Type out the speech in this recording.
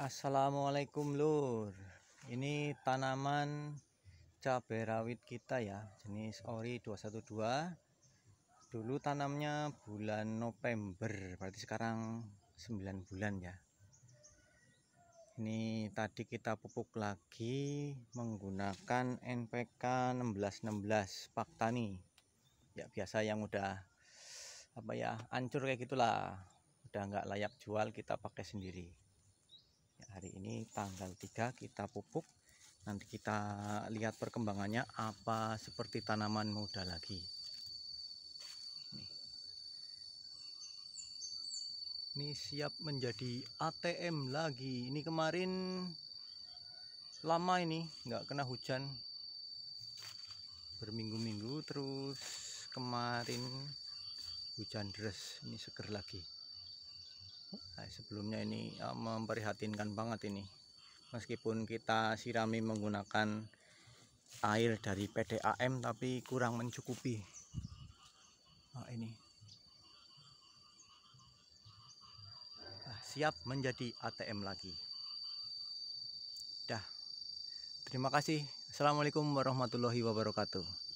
Assalamualaikum lur ini tanaman cabai rawit kita ya jenis ori 212 dulu tanamnya bulan November berarti sekarang 9 bulan ya ini tadi kita pupuk lagi menggunakan NPK 1616 Pak Tani ya biasa yang udah apa ya hancur kayak gitulah udah nggak layak jual kita pakai sendiri Ya, hari ini tanggal 3 kita pupuk nanti kita lihat perkembangannya apa seperti tanaman muda lagi ini siap menjadi ATM lagi ini kemarin lama ini nggak kena hujan berminggu-minggu terus kemarin hujan deras ini seger lagi Nah, sebelumnya ini eh, memprihatinkan banget ini meskipun kita sirami menggunakan air dari PDAM tapi kurang mencukupi nah, ini nah, siap menjadi ATM lagi dah terima kasih Assalamualaikum warahmatullahi wabarakatuh